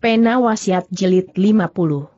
Pena Wasiat jelit 50.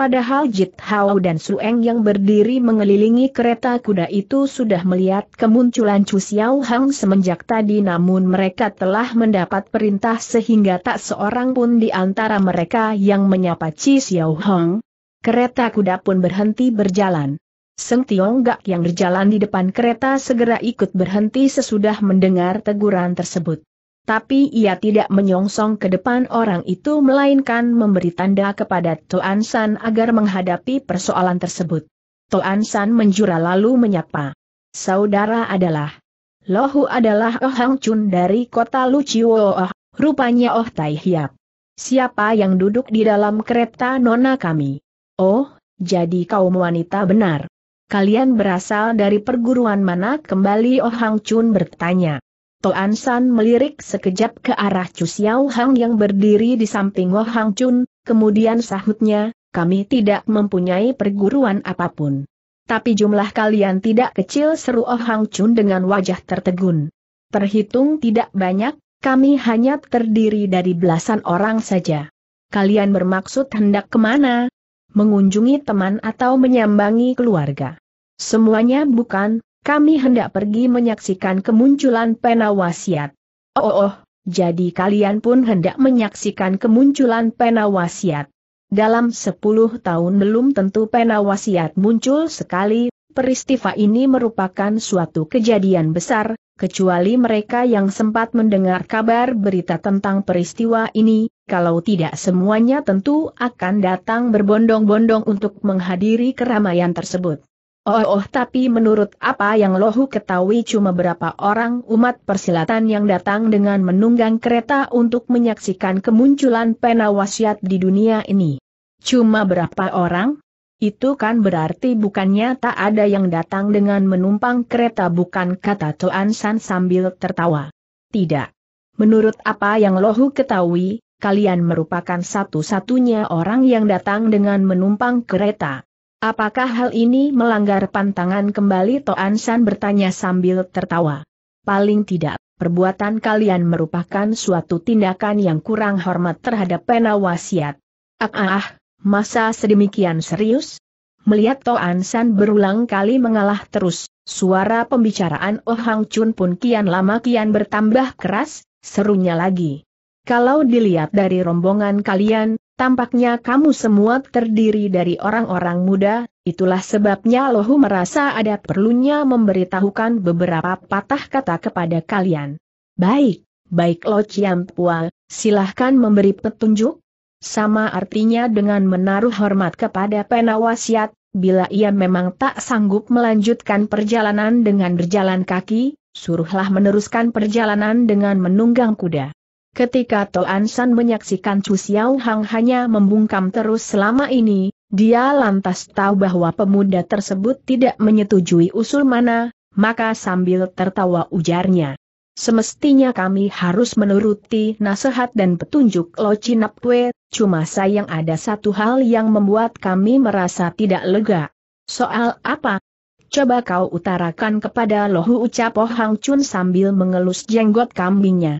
Padahal Jit Hao dan Sueng yang berdiri mengelilingi kereta kuda itu sudah melihat kemunculan Chu Xiao Hang semenjak tadi namun mereka telah mendapat perintah sehingga tak seorang pun di antara mereka yang menyapa Chi Xiao Hang. Kereta kuda pun berhenti berjalan. Seng Tiong Gak yang berjalan di depan kereta segera ikut berhenti sesudah mendengar teguran tersebut tapi ia tidak menyongsong ke depan orang itu melainkan memberi tanda kepada Tuan San agar menghadapi persoalan tersebut. Tuan San menjura lalu menyapa. Saudara adalah. Lohu adalah Oh Hang Chun dari kota Luciwo Oh, rupanya Oh Tai Hiap. Siapa yang duduk di dalam kereta nona kami? Oh, jadi kaum wanita benar. Kalian berasal dari perguruan mana kembali Oh Hang Chun bertanya. Toan San melirik sekejap ke arah Chu Xiao Hang yang berdiri di samping Wo Hang Chun, kemudian sahutnya, kami tidak mempunyai perguruan apapun. Tapi jumlah kalian tidak kecil seru Oh Hang Chun dengan wajah tertegun. Terhitung tidak banyak, kami hanya terdiri dari belasan orang saja. Kalian bermaksud hendak kemana? Mengunjungi teman atau menyambangi keluarga? Semuanya bukan, kami hendak pergi menyaksikan kemunculan pena wasiat. Oh, oh, oh, jadi kalian pun hendak menyaksikan kemunculan pena wasiat. Dalam sepuluh tahun belum tentu pena wasiat muncul sekali, peristiwa ini merupakan suatu kejadian besar, kecuali mereka yang sempat mendengar kabar berita tentang peristiwa ini, kalau tidak semuanya tentu akan datang berbondong-bondong untuk menghadiri keramaian tersebut. Oh, oh tapi menurut apa yang Lohu ketahui cuma berapa orang umat persilatan yang datang dengan menunggang kereta untuk menyaksikan kemunculan pena wasiat di dunia ini. Cuma berapa orang? Itu kan berarti bukannya tak ada yang datang dengan menumpang kereta bukan kata Toan San sambil tertawa. Tidak. Menurut apa yang Lohu ketahui, kalian merupakan satu-satunya orang yang datang dengan menumpang kereta. Apakah hal ini melanggar pantangan kembali Toan San bertanya sambil tertawa? Paling tidak, perbuatan kalian merupakan suatu tindakan yang kurang hormat terhadap pena wasiat. Ah, ah, ah masa sedemikian serius? Melihat Toan San berulang kali mengalah terus, suara pembicaraan Oh Hang Chun pun kian lama kian bertambah keras, serunya lagi. Kalau dilihat dari rombongan kalian, Tampaknya kamu semua terdiri dari orang-orang muda, itulah sebabnya Lohu merasa ada perlunya memberitahukan beberapa patah kata kepada kalian. Baik, baik Lo Pua, silahkan memberi petunjuk. Sama artinya dengan menaruh hormat kepada penawasiat, bila ia memang tak sanggup melanjutkan perjalanan dengan berjalan kaki, suruhlah meneruskan perjalanan dengan menunggang kuda. Ketika Toan San menyaksikan Chu Xiao Hang hanya membungkam terus selama ini, dia lantas tahu bahwa pemuda tersebut tidak menyetujui usul mana, maka sambil tertawa ujarnya. Semestinya kami harus menuruti nasihat dan petunjuk Lo Chinapwe, cuma sayang ada satu hal yang membuat kami merasa tidak lega. Soal apa? Coba kau utarakan kepada Lohu Ucapoh Hang Chun sambil mengelus jenggot kambingnya.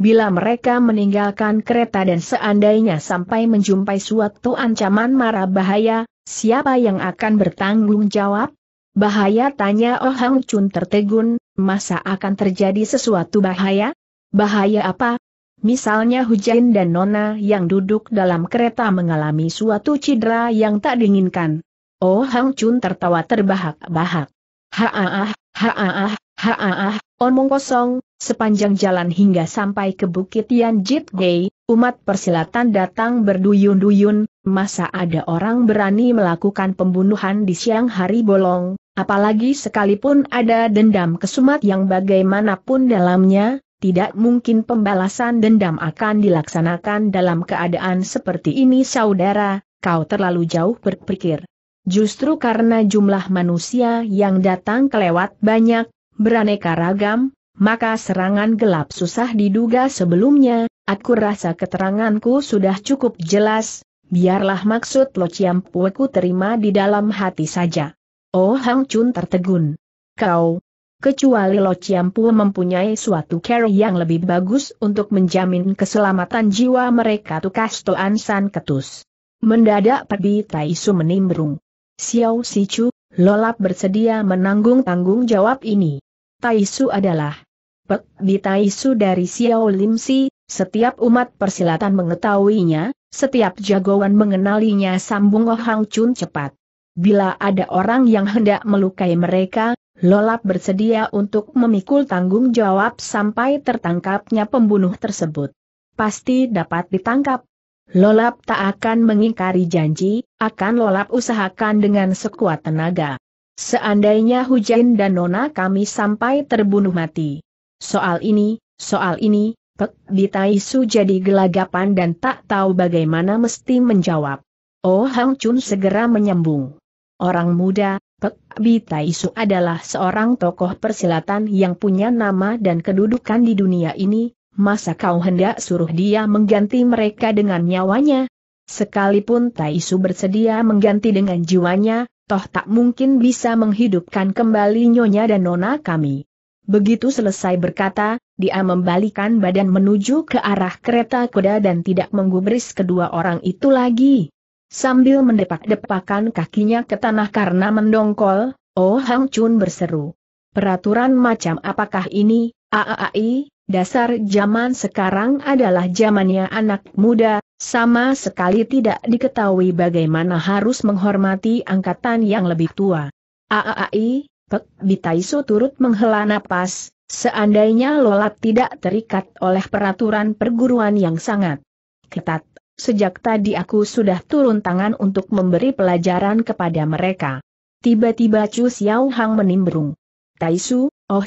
Bila mereka meninggalkan kereta dan seandainya sampai menjumpai suatu ancaman mara bahaya, siapa yang akan bertanggung jawab? Bahaya tanya Oh Hang Chun tertegun, masa akan terjadi sesuatu bahaya? Bahaya apa? Misalnya Hujain dan Nona yang duduk dalam kereta mengalami suatu cedera yang tak diinginkan. Oh Hang Chun tertawa terbahak-bahak. Haah, haah, haah, omong kosong, Sepanjang jalan hingga sampai ke Bukit Yanjit Gay, umat persilatan datang berduyun-duyun, masa ada orang berani melakukan pembunuhan di siang hari bolong, apalagi sekalipun ada dendam kesumat yang bagaimanapun dalamnya, tidak mungkin pembalasan dendam akan dilaksanakan dalam keadaan seperti ini saudara, kau terlalu jauh berpikir. Justru karena jumlah manusia yang datang kelewat banyak, beraneka ragam, maka serangan gelap susah diduga sebelumnya, aku rasa keteranganku sudah cukup jelas, biarlah maksud Lo Chiam terima di dalam hati saja. Oh Hang Chun tertegun. Kau, kecuali Lo Chiam mempunyai suatu care yang lebih bagus untuk menjamin keselamatan jiwa mereka tukas Toan San Ketus. Mendadak Pebi Taisu menimbrung. Xiao Sichu, Lolap bersedia menanggung tanggung jawab ini. Taisu adalah Pek di Taisu dari Xiao Lim Si, setiap umat persilatan mengetahuinya, setiap jagoan mengenalinya sambung Ohang Chun cepat. Bila ada orang yang hendak melukai mereka, Lolap bersedia untuk memikul tanggung jawab sampai tertangkapnya pembunuh tersebut. Pasti dapat ditangkap. Lolap tak akan mengingkari janji, akan Lolap usahakan dengan sekuat tenaga. Seandainya Hujan dan Nona kami sampai terbunuh mati Soal ini, soal ini, Pek Bitai Su jadi gelagapan dan tak tahu bagaimana mesti menjawab. Oh Hang Chun segera menyambung. Orang muda, Pek Bitaisu Su adalah seorang tokoh persilatan yang punya nama dan kedudukan di dunia ini, masa kau hendak suruh dia mengganti mereka dengan nyawanya? Sekalipun Taisu bersedia mengganti dengan jiwanya, toh tak mungkin bisa menghidupkan kembali nyonya dan nona kami. Begitu selesai berkata, dia membalikan badan menuju ke arah kereta kuda dan tidak menggubris kedua orang itu lagi. Sambil mendepak-depakan kakinya ke tanah karena mendongkol, Oh Hang Chun berseru. Peraturan macam apakah ini, Aaai, dasar zaman sekarang adalah zamannya anak muda, sama sekali tidak diketahui bagaimana harus menghormati angkatan yang lebih tua. Aaai. Pek Bitaisu turut menghela napas, seandainya lolat tidak terikat oleh peraturan perguruan yang sangat ketat. Sejak tadi aku sudah turun tangan untuk memberi pelajaran kepada mereka. Tiba-tiba Chu Xiao Hang menimbrung. Taisu, oh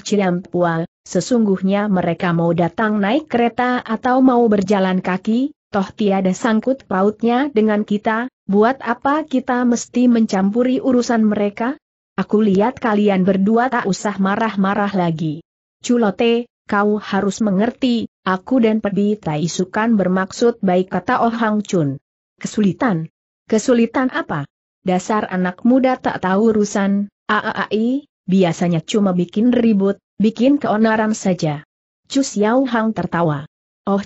Pual, sesungguhnya mereka mau datang naik kereta atau mau berjalan kaki, toh tiada sangkut pautnya dengan kita, buat apa kita mesti mencampuri urusan mereka? Aku lihat kalian berdua tak usah marah-marah lagi. Culote, kau harus mengerti, aku dan Pedi Sukan bermaksud baik kata Oh Hang Chun. Kesulitan? Kesulitan apa? Dasar anak muda tak tahu urusan, aaai, biasanya cuma bikin ribut, bikin keonaran saja. Cus Yau Hang tertawa. Oh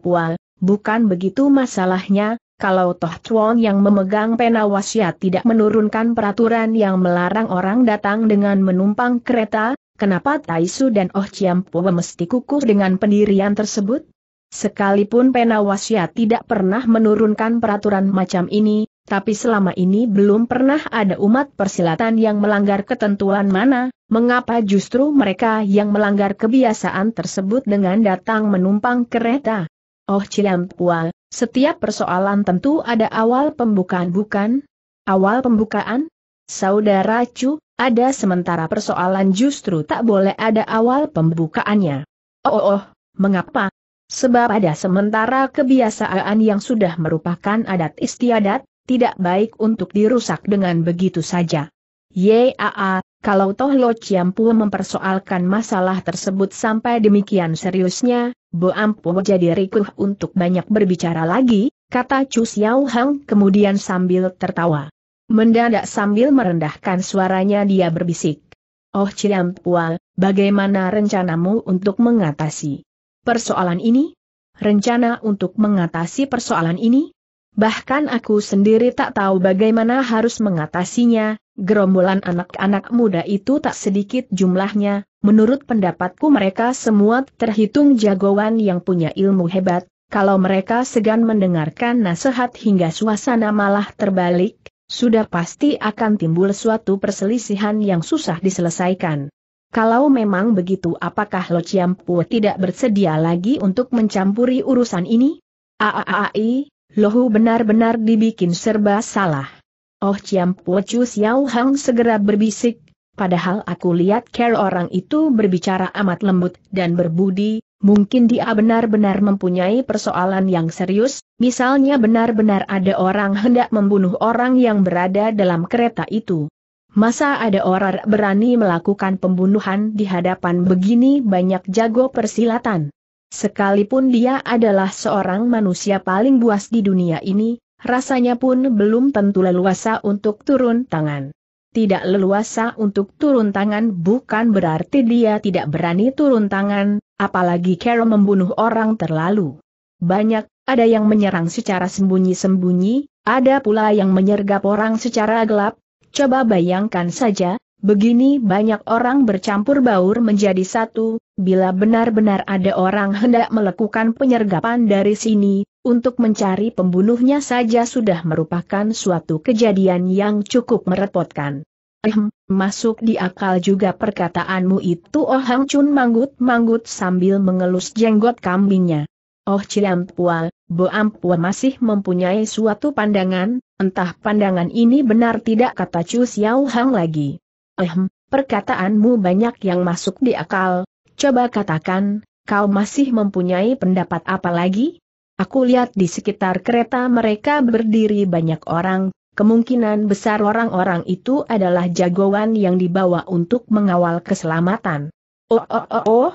Pual, bukan begitu masalahnya, kalau Toh Chuan yang memegang pena wasiat tidak menurunkan peraturan yang melarang orang datang dengan menumpang kereta, kenapa Tai Su dan Oh Chiam Pua mesti kukuh dengan pendirian tersebut? Sekalipun pena wasiat tidak pernah menurunkan peraturan macam ini, tapi selama ini belum pernah ada umat persilatan yang melanggar ketentuan mana, mengapa justru mereka yang melanggar kebiasaan tersebut dengan datang menumpang kereta? Oh Chiam Pua? Setiap persoalan tentu ada awal pembukaan bukan? Awal pembukaan? Saudara Chu, ada sementara persoalan justru tak boleh ada awal pembukaannya. Oh, oh, oh mengapa? Sebab ada sementara kebiasaan yang sudah merupakan adat istiadat, tidak baik untuk dirusak dengan begitu saja. Yaa, kalau Toh Lo Chiampu mempersoalkan masalah tersebut sampai demikian seriusnya, Bo Ampu jadi rikuh untuk banyak berbicara lagi, kata Chu Xiao Hang kemudian sambil tertawa. Mendadak sambil merendahkan suaranya dia berbisik. Oh Chiampua, bagaimana rencanamu untuk mengatasi persoalan ini? Rencana untuk mengatasi persoalan ini? Bahkan aku sendiri tak tahu bagaimana harus mengatasinya, Gerombolan anak-anak muda itu tak sedikit jumlahnya, menurut pendapatku mereka semua terhitung jagoan yang punya ilmu hebat, kalau mereka segan mendengarkan nasihat hingga suasana malah terbalik, sudah pasti akan timbul suatu perselisihan yang susah diselesaikan. Kalau memang begitu apakah Lo Chiampu tidak bersedia lagi untuk mencampuri urusan ini? Aaai, Lohu benar-benar dibikin serba salah. Oh Chiam Po Chu Xiao Hang segera berbisik, padahal aku lihat care orang itu berbicara amat lembut dan berbudi, mungkin dia benar-benar mempunyai persoalan yang serius, misalnya benar-benar ada orang hendak membunuh orang yang berada dalam kereta itu. Masa ada orang berani melakukan pembunuhan di hadapan begini banyak jago persilatan? Sekalipun dia adalah seorang manusia paling buas di dunia ini, rasanya pun belum tentu leluasa untuk turun tangan. Tidak leluasa untuk turun tangan bukan berarti dia tidak berani turun tangan, apalagi Carol membunuh orang terlalu banyak, ada yang menyerang secara sembunyi-sembunyi, ada pula yang menyergap orang secara gelap, coba bayangkan saja, Begini banyak orang bercampur baur menjadi satu, bila benar-benar ada orang hendak melakukan penyergapan dari sini, untuk mencari pembunuhnya saja sudah merupakan suatu kejadian yang cukup merepotkan. Ehm, masuk di akal juga perkataanmu itu Oh Hang Chun manggut-manggut sambil mengelus jenggot kambingnya. Oh Pua, Bo Ampua masih mempunyai suatu pandangan, entah pandangan ini benar tidak kata Chu Xiao Hang lagi perkataanmu banyak yang masuk di akal, coba katakan, kau masih mempunyai pendapat apa lagi? Aku lihat di sekitar kereta mereka berdiri banyak orang, kemungkinan besar orang-orang itu adalah jagoan yang dibawa untuk mengawal keselamatan. Oh oh oh oh,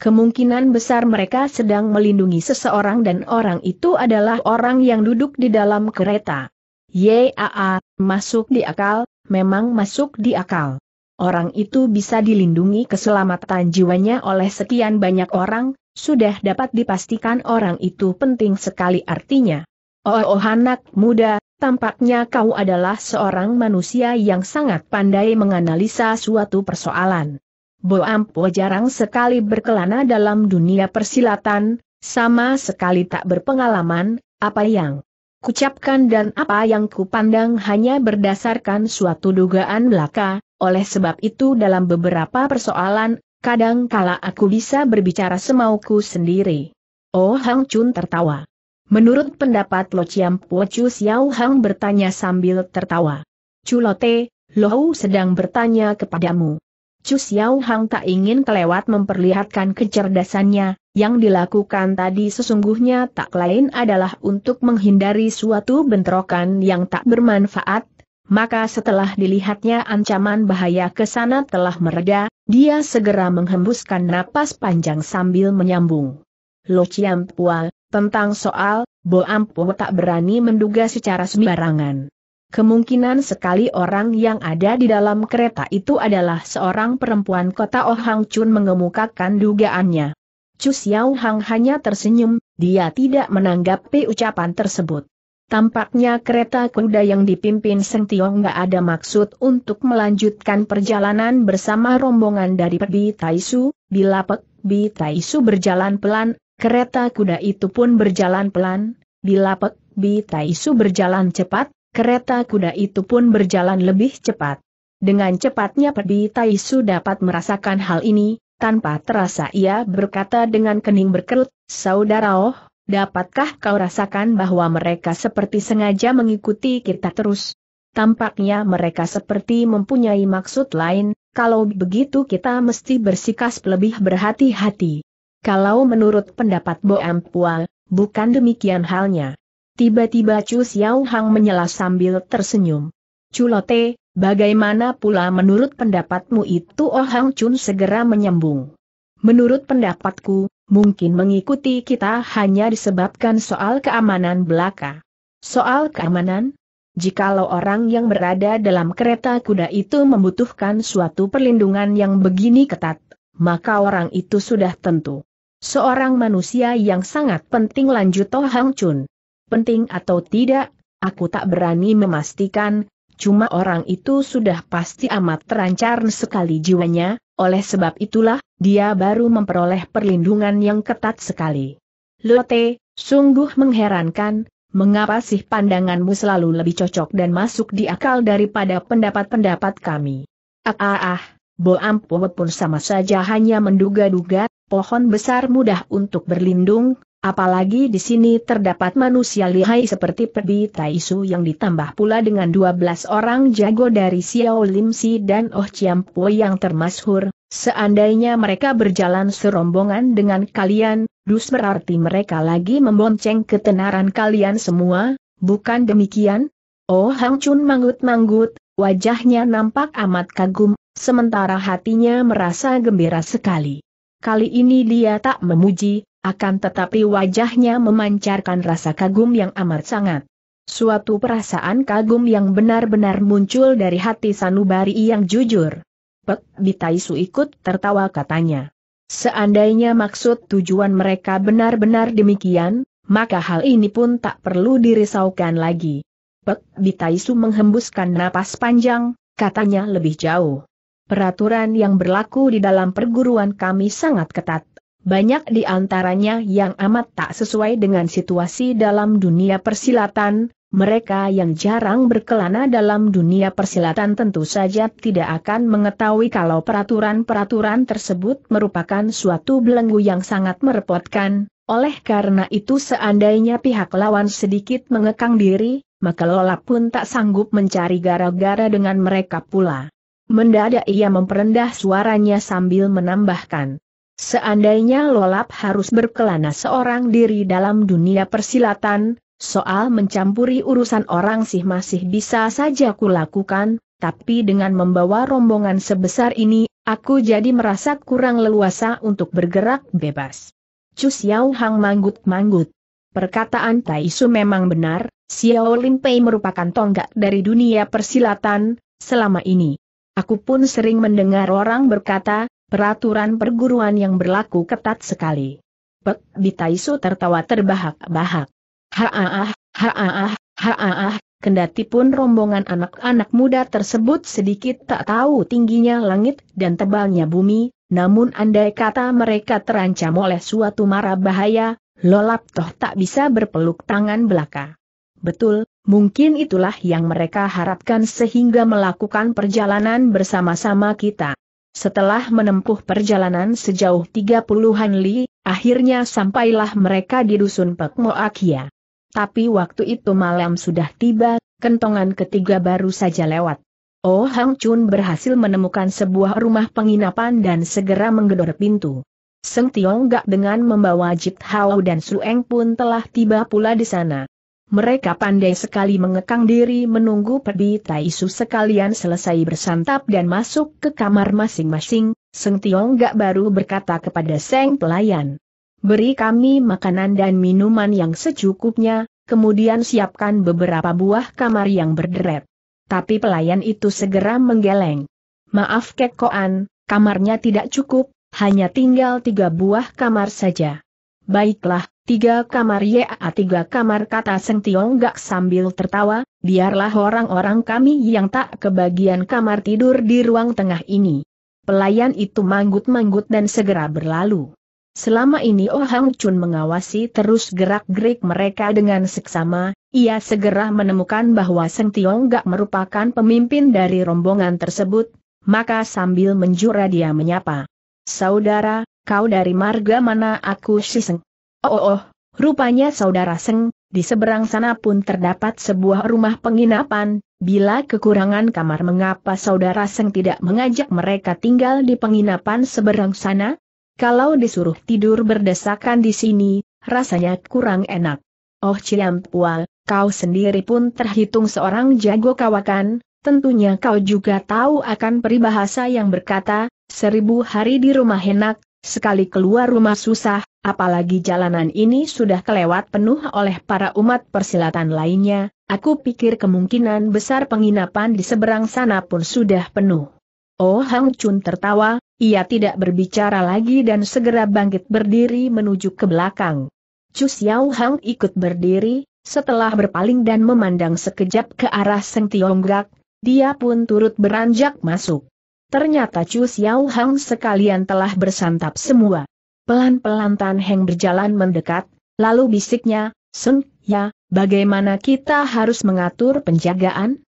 Kemungkinan besar mereka sedang melindungi seseorang dan orang itu adalah orang yang duduk di dalam kereta. Yaa, masuk di akal, memang masuk di akal. Orang itu bisa dilindungi keselamatan jiwanya oleh sekian banyak orang, sudah dapat dipastikan orang itu penting sekali artinya. Oh, oh anak muda, tampaknya kau adalah seorang manusia yang sangat pandai menganalisa suatu persoalan. Boampo jarang sekali berkelana dalam dunia persilatan, sama sekali tak berpengalaman, apa yang kucapkan dan apa yang kupandang hanya berdasarkan suatu dugaan belaka, oleh sebab itu dalam beberapa persoalan, kadang kala aku bisa berbicara semauku sendiri. Oh Hang Chun tertawa. Menurut pendapat Lo Chiam Po Chu Xiao Hang bertanya sambil tertawa. Culote, Lohu sedang bertanya kepadamu. Chu Xiao Hang tak ingin kelewat memperlihatkan kecerdasannya, yang dilakukan tadi sesungguhnya tak lain adalah untuk menghindari suatu bentrokan yang tak bermanfaat, maka setelah dilihatnya ancaman bahaya ke sana telah mereda, dia segera menghembuskan napas panjang sambil menyambung. Lo Chiam Pua, tentang soal, Bo Ampuh tak berani menduga secara sembarangan. Kemungkinan sekali orang yang ada di dalam kereta itu adalah seorang perempuan kota Oh Chun mengemukakan dugaannya. Chu Xiao Hang hanya tersenyum, dia tidak menanggapi ucapan tersebut. Tampaknya kereta kuda yang dipimpin Seng Tiong nggak ada maksud untuk melanjutkan perjalanan bersama rombongan dari Bi Taisu, bila Pek Bi Taisu berjalan pelan, kereta kuda itu pun berjalan pelan, bila Pek Bi Taisu berjalan cepat, Kereta kuda itu pun berjalan lebih cepat. Dengan cepatnya Pedi Taisu dapat merasakan hal ini, tanpa terasa ia berkata dengan kening berkerut, Saudara Oh, dapatkah kau rasakan bahwa mereka seperti sengaja mengikuti kita terus? Tampaknya mereka seperti mempunyai maksud lain, kalau begitu kita mesti bersikas lebih berhati-hati. Kalau menurut pendapat Bo Ampua, bukan demikian halnya. Tiba-tiba Chu Xiao Hang menyela sambil tersenyum. Culote, bagaimana pula menurut pendapatmu itu Oh Hang Chun segera menyambung. Menurut pendapatku, mungkin mengikuti kita hanya disebabkan soal keamanan belaka. Soal keamanan? Jikalau orang yang berada dalam kereta kuda itu membutuhkan suatu perlindungan yang begini ketat, maka orang itu sudah tentu. Seorang manusia yang sangat penting lanjut Oh Hang Chun penting atau tidak, aku tak berani memastikan, cuma orang itu sudah pasti amat terancar sekali jiwanya, oleh sebab itulah, dia baru memperoleh perlindungan yang ketat sekali. Lote, sungguh mengherankan, mengapa sih pandanganmu selalu lebih cocok dan masuk di akal daripada pendapat-pendapat kami? Ah ah ah, Bo pun sama saja hanya menduga-duga, pohon besar mudah untuk berlindung, Apalagi di sini terdapat manusia lihai seperti Pebi Taisu yang ditambah pula dengan 12 orang jago dari Xiao Limsi dan Oh Po yang termasyhur. Seandainya mereka berjalan serombongan dengan kalian, dus berarti mereka lagi membonceng ketenaran kalian semua, bukan demikian? Oh Hang Chun manggut-manggut, wajahnya nampak amat kagum, sementara hatinya merasa gembira sekali. Kali ini dia tak memuji, akan tetapi wajahnya memancarkan rasa kagum yang amat sangat. Suatu perasaan kagum yang benar-benar muncul dari hati sanubari yang jujur. Pek Bitaisu ikut tertawa katanya. Seandainya maksud tujuan mereka benar-benar demikian, maka hal ini pun tak perlu dirisaukan lagi. Pek Bitaisu menghembuskan napas panjang, katanya lebih jauh. Peraturan yang berlaku di dalam perguruan kami sangat ketat. Banyak di antaranya yang amat tak sesuai dengan situasi dalam dunia persilatan, mereka yang jarang berkelana dalam dunia persilatan tentu saja tidak akan mengetahui kalau peraturan-peraturan tersebut merupakan suatu belenggu yang sangat merepotkan, oleh karena itu seandainya pihak lawan sedikit mengekang diri, maka Lola pun tak sanggup mencari gara-gara dengan mereka pula. Mendadak ia memperendah suaranya sambil menambahkan. Seandainya Lolap harus berkelana seorang diri dalam dunia persilatan, soal mencampuri urusan orang sih masih bisa saja kulakukan, tapi dengan membawa rombongan sebesar ini, aku jadi merasa kurang leluasa untuk bergerak bebas. Cus Xiao Hang manggut-manggut. Perkataan Tai Su memang benar, Xiao Lin Pei merupakan tonggak dari dunia persilatan, selama ini. Aku pun sering mendengar orang berkata, Peraturan perguruan yang berlaku ketat sekali. Pek Bitaisu tertawa terbahak-bahak. Haah, haah, haah. kendati pun rombongan anak-anak muda tersebut sedikit tak tahu tingginya langit dan tebalnya bumi, namun andai kata mereka terancam oleh suatu mara bahaya, lolap toh tak bisa berpeluk tangan belaka. Betul, mungkin itulah yang mereka harapkan sehingga melakukan perjalanan bersama-sama kita. Setelah menempuh perjalanan sejauh tiga an li, akhirnya sampailah mereka di dusun Pekmoakia. Tapi waktu itu malam sudah tiba, kentongan ketiga baru saja lewat. Oh Hang Chun berhasil menemukan sebuah rumah penginapan dan segera menggedor pintu. Seng Tiong Gak dengan membawa Jip Hao dan Sueng pun telah tiba pula di sana. Mereka pandai sekali mengekang diri menunggu Pedi Taisu sekalian selesai bersantap dan masuk ke kamar masing-masing, Seng Tiong Gak baru berkata kepada Seng Pelayan. Beri kami makanan dan minuman yang secukupnya, kemudian siapkan beberapa buah kamar yang berderet. Tapi pelayan itu segera menggeleng. Maaf Kekoan, kamarnya tidak cukup, hanya tinggal tiga buah kamar saja. Baiklah, Tiga kamar ya tiga kamar kata Seng Tiong Gak sambil tertawa, biarlah orang-orang kami yang tak kebagian kamar tidur di ruang tengah ini. Pelayan itu manggut-manggut dan segera berlalu. Selama ini Oh Hang Chun mengawasi terus gerak-gerik mereka dengan seksama, ia segera menemukan bahwa Seng Tiong Gak merupakan pemimpin dari rombongan tersebut, maka sambil menjura dia menyapa. Saudara, kau dari marga mana aku Shiseng? Oh, oh, oh, rupanya saudara Seng, di seberang sana pun terdapat sebuah rumah penginapan, bila kekurangan kamar mengapa saudara Seng tidak mengajak mereka tinggal di penginapan seberang sana? Kalau disuruh tidur berdesakan di sini, rasanya kurang enak. Oh Ciam Pual, kau sendiri pun terhitung seorang jago kawakan, tentunya kau juga tahu akan peribahasa yang berkata, seribu hari di rumah enak, sekali keluar rumah susah, Apalagi jalanan ini sudah kelewat penuh oleh para umat persilatan lainnya, aku pikir kemungkinan besar penginapan di seberang sana pun sudah penuh. Oh Hang Chun tertawa, ia tidak berbicara lagi dan segera bangkit berdiri menuju ke belakang. Chu Xiao Hang ikut berdiri, setelah berpaling dan memandang sekejap ke arah Seng Tionggak, dia pun turut beranjak masuk. Ternyata Chu Xiao Hang sekalian telah bersantap semua. Pelan-pelan Tan Heng berjalan mendekat, lalu bisiknya, Sun, ya, bagaimana kita harus mengatur penjagaan?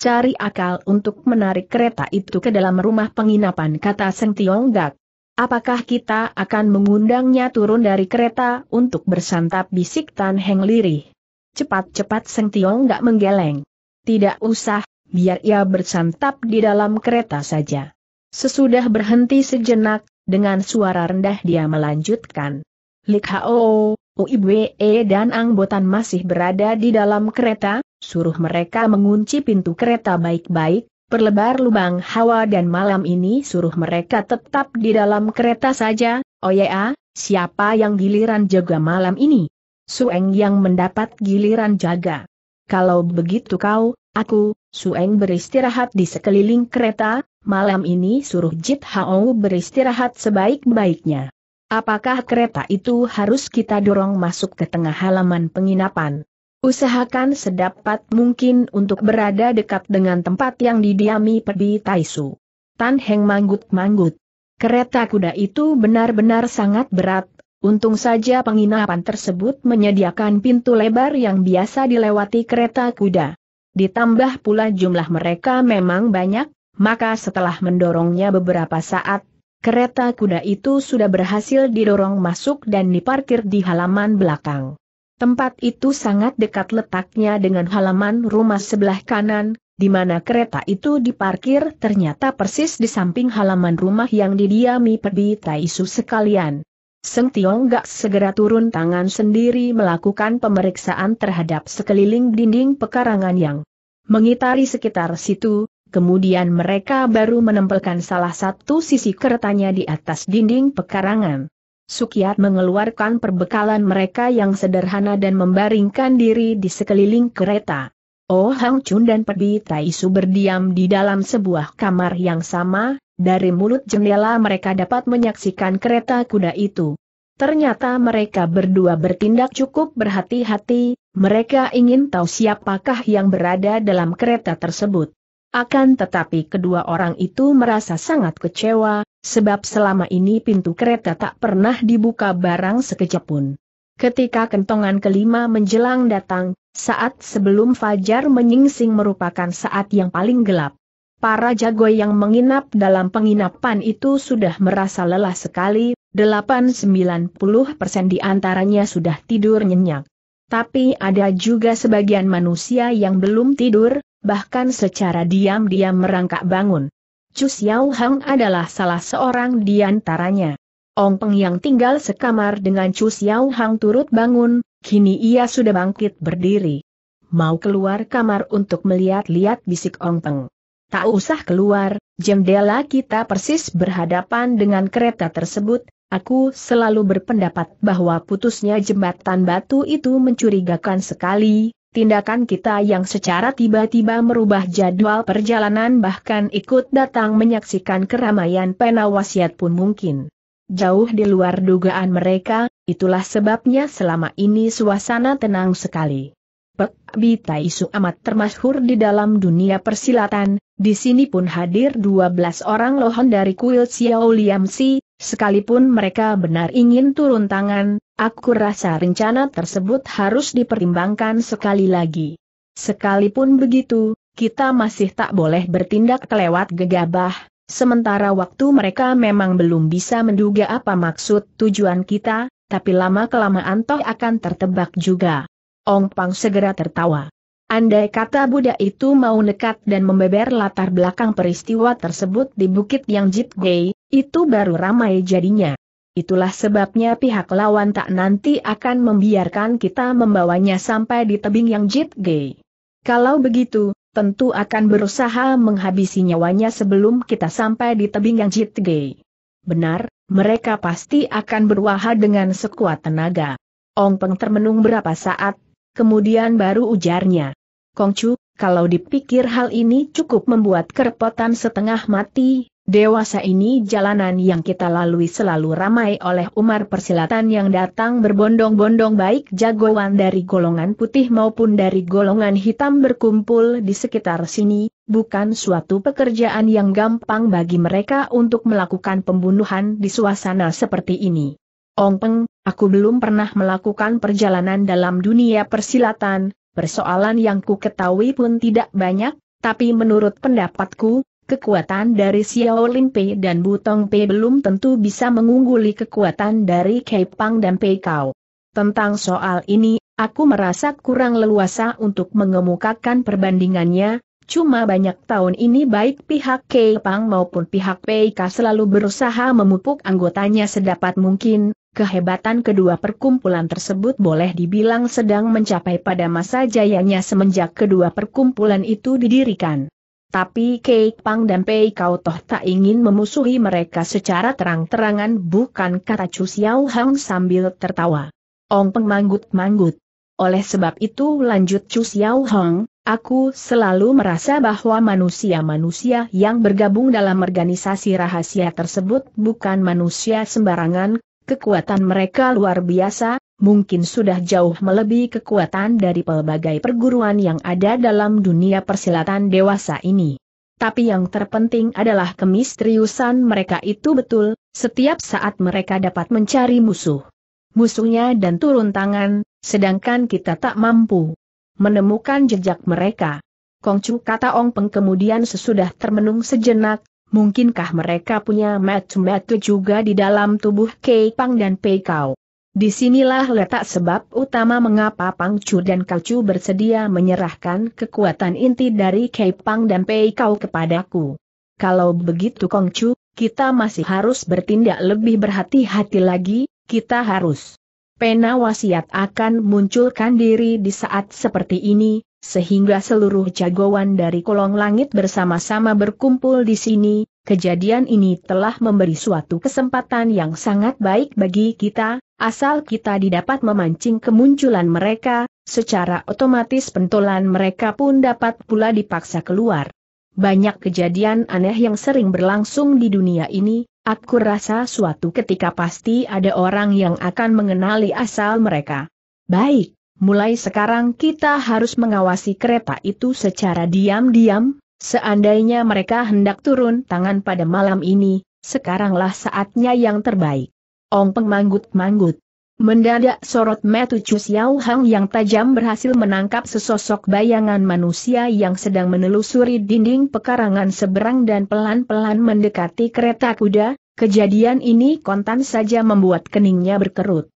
Cari akal untuk menarik kereta itu ke dalam rumah penginapan kata Seng Tiong Gak. Apakah kita akan mengundangnya turun dari kereta untuk bersantap bisik Tan Heng lirih? Cepat-cepat Seng Tiong Gak menggeleng. Tidak usah, biar ia bersantap di dalam kereta saja. Sesudah berhenti sejenak, dengan suara rendah dia melanjutkan. Lik Hao, Uibwe dan Angbotan masih berada di dalam kereta, suruh mereka mengunci pintu kereta baik-baik, perlebar lubang hawa dan malam ini suruh mereka tetap di dalam kereta saja, oya, oh siapa yang giliran jaga malam ini? Sueng yang mendapat giliran jaga. Kalau begitu kau, aku, Sueng beristirahat di sekeliling kereta, malam ini suruh Jit Hao beristirahat sebaik-baiknya. Apakah kereta itu harus kita dorong masuk ke tengah halaman penginapan? Usahakan sedapat mungkin untuk berada dekat dengan tempat yang didiami Pedi Taisu. Tan Heng manggut-manggut. Kereta kuda itu benar-benar sangat berat, untung saja penginapan tersebut menyediakan pintu lebar yang biasa dilewati kereta kuda ditambah pula jumlah mereka memang banyak, maka setelah mendorongnya beberapa saat, kereta kuda itu sudah berhasil didorong masuk dan diparkir di halaman belakang. Tempat itu sangat dekat letaknya dengan halaman rumah sebelah kanan, di mana kereta itu diparkir ternyata persis di samping halaman rumah yang didiami Pedi Taisu sekalian. Seng Tiong Gak segera turun tangan sendiri melakukan pemeriksaan terhadap sekeliling dinding pekarangan yang mengitari sekitar situ, kemudian mereka baru menempelkan salah satu sisi keretanya di atas dinding pekarangan. Sukiat mengeluarkan perbekalan mereka yang sederhana dan membaringkan diri di sekeliling kereta. Oh Hang Chun dan Pedi Su berdiam di dalam sebuah kamar yang sama, dari mulut jendela mereka dapat menyaksikan kereta kuda itu. Ternyata mereka berdua bertindak cukup berhati-hati, mereka ingin tahu siapakah yang berada dalam kereta tersebut. Akan tetapi kedua orang itu merasa sangat kecewa, sebab selama ini pintu kereta tak pernah dibuka barang sekejap pun. Ketika kentongan kelima menjelang datang, saat sebelum fajar menyingsing merupakan saat yang paling gelap. Para jago yang menginap dalam penginapan itu sudah merasa lelah sekali, 8-90% di antaranya sudah tidur nyenyak. Tapi ada juga sebagian manusia yang belum tidur, bahkan secara diam-diam merangkak bangun. Chu Xiao Hang adalah salah seorang di antaranya. Ong Peng yang tinggal sekamar dengan Chu Xiao Hang turut bangun, kini ia sudah bangkit berdiri. Mau keluar kamar untuk melihat-lihat bisik Ong Peng. Tak usah keluar, jendela kita persis berhadapan dengan kereta tersebut, Aku selalu berpendapat bahwa putusnya jembatan batu itu mencurigakan sekali, tindakan kita yang secara tiba-tiba merubah jadwal perjalanan bahkan ikut datang menyaksikan keramaian penawasiat pun mungkin jauh di luar dugaan mereka, itulah sebabnya selama ini suasana tenang sekali. Pek Bita Isu amat termasyhur di dalam dunia persilatan, di sini pun hadir 12 orang lohon dari kuil Xiao Liam Si, sekalipun mereka benar ingin turun tangan, aku rasa rencana tersebut harus dipertimbangkan sekali lagi. Sekalipun begitu, kita masih tak boleh bertindak kelewat gegabah, Sementara waktu mereka memang belum bisa menduga apa maksud tujuan kita, tapi lama-kelamaan toh akan tertebak juga. Ong Pang segera tertawa. Andai kata Buddha itu mau nekat dan membeber latar belakang peristiwa tersebut di bukit yang gay, itu baru ramai jadinya. Itulah sebabnya pihak lawan tak nanti akan membiarkan kita membawanya sampai di tebing yang gay. Kalau begitu, tentu akan berusaha menghabisi nyawanya sebelum kita sampai di tebing yang jitge. Benar, mereka pasti akan berwaha dengan sekuat tenaga. Ong Peng termenung berapa saat, kemudian baru ujarnya. Kongcu, kalau dipikir hal ini cukup membuat kerepotan setengah mati, Dewasa ini jalanan yang kita lalui selalu ramai oleh Umar persilatan yang datang berbondong-bondong baik jagoan dari golongan putih maupun dari golongan hitam berkumpul di sekitar sini, bukan suatu pekerjaan yang gampang bagi mereka untuk melakukan pembunuhan di suasana seperti ini. Ong Peng, aku belum pernah melakukan perjalanan dalam dunia persilatan, persoalan yang ku ketahui pun tidak banyak, tapi menurut pendapatku, Kekuatan dari Xiao Lin Pei dan Butong Pei belum tentu bisa mengungguli kekuatan dari Kei Pang dan Pei Kau. Tentang soal ini, aku merasa kurang leluasa untuk mengemukakan perbandingannya, cuma banyak tahun ini baik pihak Kei Pang maupun pihak Pei Kau selalu berusaha memupuk anggotanya sedapat mungkin, kehebatan kedua perkumpulan tersebut boleh dibilang sedang mencapai pada masa jayanya semenjak kedua perkumpulan itu didirikan. Tapi Kei Pang dan Pei Kau Toh tak ingin memusuhi mereka secara terang-terangan bukan kata Chu Xiao Hang sambil tertawa. Ong Peng manggut-manggut. Oleh sebab itu lanjut Chu Xiao Hang, aku selalu merasa bahwa manusia-manusia yang bergabung dalam organisasi rahasia tersebut bukan manusia sembarangan, kekuatan mereka luar biasa, mungkin sudah jauh melebihi kekuatan dari pelbagai perguruan yang ada dalam dunia persilatan dewasa ini. Tapi yang terpenting adalah kemisteriusan mereka itu betul, setiap saat mereka dapat mencari musuh. Musuhnya dan turun tangan, sedangkan kita tak mampu menemukan jejak mereka. Kongcu kata Ong Peng kemudian sesudah termenung sejenak, mungkinkah mereka punya metu-metu juga di dalam tubuh Kei Pang dan Pei Kau? Disinilah letak sebab utama mengapa Pang Chu dan Kau Chu bersedia menyerahkan kekuatan inti dari Kei Pang dan Pei Kau kepadaku. Kalau begitu Kong Chu, kita masih harus bertindak lebih berhati-hati lagi, kita harus. Pena wasiat akan munculkan diri di saat seperti ini, sehingga seluruh jagoan dari kolong langit bersama-sama berkumpul di sini, Kejadian ini telah memberi suatu kesempatan yang sangat baik bagi kita, asal kita didapat memancing kemunculan mereka, secara otomatis pentolan mereka pun dapat pula dipaksa keluar. Banyak kejadian aneh yang sering berlangsung di dunia ini, aku rasa suatu ketika pasti ada orang yang akan mengenali asal mereka. Baik, mulai sekarang kita harus mengawasi kereta itu secara diam-diam, Seandainya mereka hendak turun tangan pada malam ini, sekaranglah saatnya yang terbaik. Ong Peng manggut-manggut. Mendadak sorot metu Chu Xiao Hang yang tajam berhasil menangkap sesosok bayangan manusia yang sedang menelusuri dinding pekarangan seberang dan pelan-pelan mendekati kereta kuda, kejadian ini kontan saja membuat keningnya berkerut.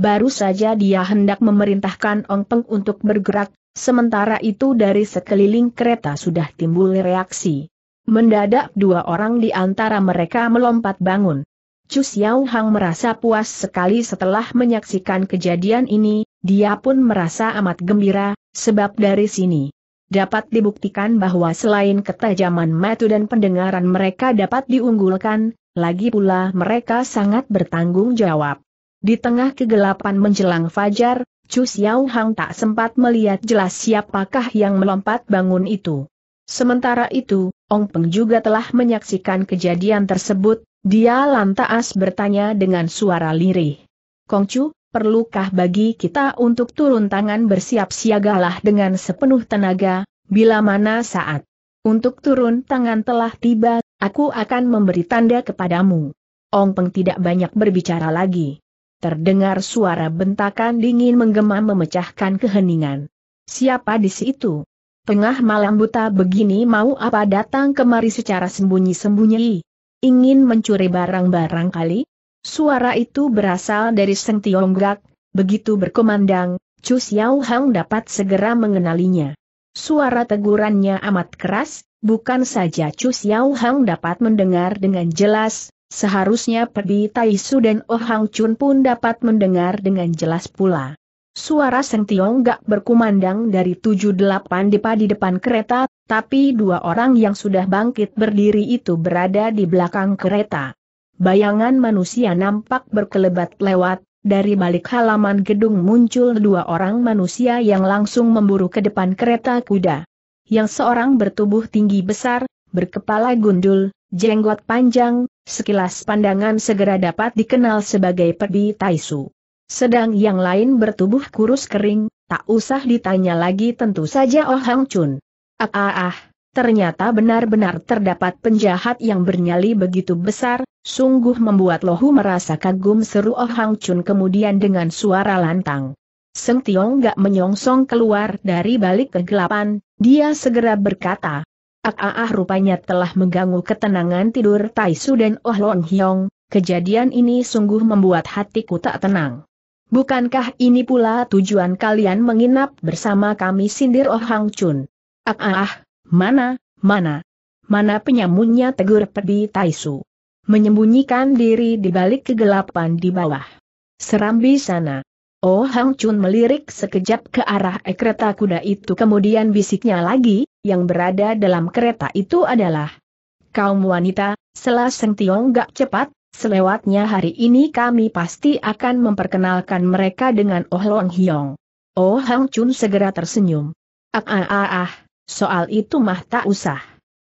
Baru saja dia hendak memerintahkan Ong Peng untuk bergerak, sementara itu dari sekeliling kereta sudah timbul reaksi. Mendadak dua orang di antara mereka melompat bangun. Chu Xiao Hang merasa puas sekali setelah menyaksikan kejadian ini, dia pun merasa amat gembira, sebab dari sini dapat dibuktikan bahwa selain ketajaman mata dan pendengaran mereka dapat diunggulkan, lagi pula mereka sangat bertanggung jawab. Di tengah kegelapan menjelang fajar, Chu Xiao Hang tak sempat melihat jelas siapakah yang melompat bangun itu. Sementara itu, Ong Peng juga telah menyaksikan kejadian tersebut, dia lantas bertanya dengan suara lirih. Kong Chu, perlukah bagi kita untuk turun tangan bersiap siagalah dengan sepenuh tenaga, bila mana saat untuk turun tangan telah tiba, aku akan memberi tanda kepadamu. Ong Peng tidak banyak berbicara lagi. Terdengar suara bentakan dingin menggema memecahkan keheningan. Siapa di situ? Tengah malam buta begini mau apa datang kemari secara sembunyi-sembunyi? Ingin mencuri barang-barang kali? Suara itu berasal dari Seng Tionggak, begitu berkumandang, Chu Xiao Hang dapat segera mengenalinya. Suara tegurannya amat keras, bukan saja Chu Xiao Hang dapat mendengar dengan jelas, Seharusnya Pedi Taisu dan Oh Hang Chun pun dapat mendengar dengan jelas pula. Suara Seng Tiong gak berkumandang dari tujuh delapan depa di depan kereta, tapi dua orang yang sudah bangkit berdiri itu berada di belakang kereta. Bayangan manusia nampak berkelebat lewat, dari balik halaman gedung muncul dua orang manusia yang langsung memburu ke depan kereta kuda. Yang seorang bertubuh tinggi besar, berkepala gundul, jenggot panjang, sekilas pandangan segera dapat dikenal sebagai Pedi Taisu. Sedang yang lain bertubuh kurus kering, tak usah ditanya lagi tentu saja Oh Hang Chun. Ah ah ah, ternyata benar-benar terdapat penjahat yang bernyali begitu besar, sungguh membuat Lohu merasa kagum seru Oh Hang Chun kemudian dengan suara lantang. Seng Tiong gak menyongsong keluar dari balik kegelapan, dia segera berkata, Ah, ah, rupanya telah mengganggu ketenangan tidur Taisu dan Oh Long Hyong, kejadian ini sungguh membuat hatiku tak tenang. Bukankah ini pula tujuan kalian menginap bersama kami sindir Oh Hang Chun? Ah, mana, mana, mana penyamunnya tegur pedih Taisu. Menyembunyikan diri di balik kegelapan di bawah. Serambi sana. Oh Hang Chun melirik sekejap ke arah ekreta kuda itu kemudian bisiknya lagi, yang berada dalam kereta itu adalah kaum wanita, selaseng Tiong gak cepat, selewatnya hari ini kami pasti akan memperkenalkan mereka dengan Oh Long Hiong. Oh Hang Chun segera tersenyum. Ah ah ah ah, soal itu mah tak usah.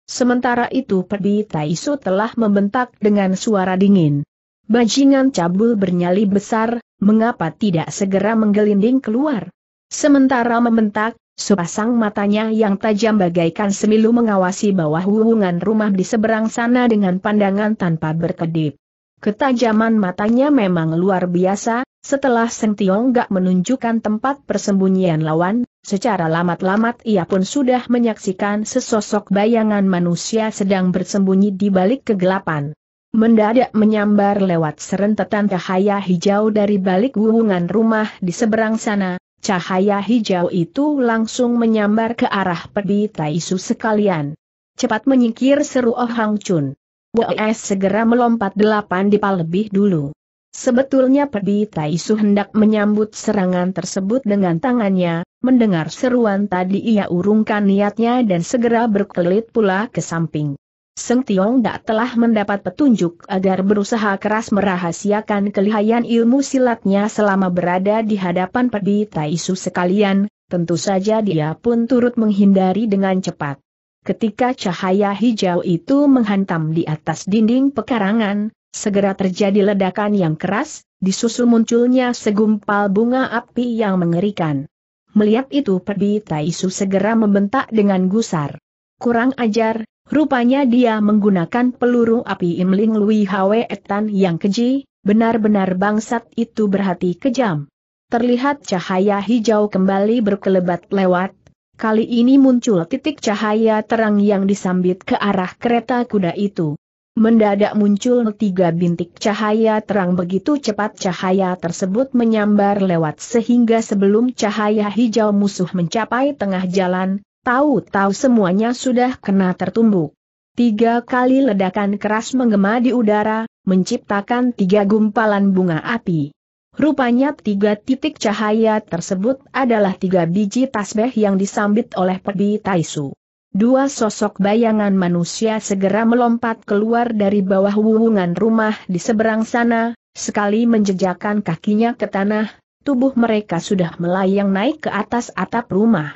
Sementara itu Pedi Taisu telah membentak dengan suara dingin. Bajingan cabul bernyali besar, mengapa tidak segera menggelinding keluar? Sementara membentak, Sepasang matanya yang tajam bagaikan semilu mengawasi bawah hubungan rumah di seberang sana dengan pandangan tanpa berkedip. Ketajaman matanya memang luar biasa, setelah Seng Tiong gak menunjukkan tempat persembunyian lawan, secara lamat-lamat ia pun sudah menyaksikan sesosok bayangan manusia sedang bersembunyi di balik kegelapan. Mendadak menyambar lewat serentetan cahaya hijau dari balik wuhungan rumah di seberang sana, Cahaya hijau itu langsung menyambar ke arah pedi Taisu sekalian. Cepat menyingkir seru Oh Hang Chun. WS segera melompat delapan dipal lebih dulu. Sebetulnya pedi Taisu hendak menyambut serangan tersebut dengan tangannya, mendengar seruan tadi ia urungkan niatnya dan segera berkelit pula ke samping. Seng Tiong Da telah mendapat petunjuk agar berusaha keras merahasiakan kelihayan ilmu silatnya selama berada di hadapan Pedi Taisu sekalian, tentu saja dia pun turut menghindari dengan cepat. Ketika cahaya hijau itu menghantam di atas dinding pekarangan, segera terjadi ledakan yang keras, disusul munculnya segumpal bunga api yang mengerikan. Melihat itu Pedi Taisu segera membentak dengan gusar. Kurang ajar, Rupanya dia menggunakan peluru api Imling Lui Hwe Etan yang keji, benar-benar bangsat itu berhati kejam. Terlihat cahaya hijau kembali berkelebat lewat, kali ini muncul titik cahaya terang yang disambit ke arah kereta kuda itu. Mendadak muncul tiga bintik cahaya terang begitu cepat cahaya tersebut menyambar lewat sehingga sebelum cahaya hijau musuh mencapai tengah jalan, Tahu-tahu semuanya sudah kena tertumbuk. Tiga kali ledakan keras menggema di udara, menciptakan tiga gumpalan bunga api. Rupanya tiga titik cahaya tersebut adalah tiga biji tasbih yang disambit oleh Pebi Taisu. Dua sosok bayangan manusia segera melompat keluar dari bawah wuwungan rumah di seberang sana, sekali menjejakkan kakinya ke tanah, tubuh mereka sudah melayang naik ke atas atap rumah.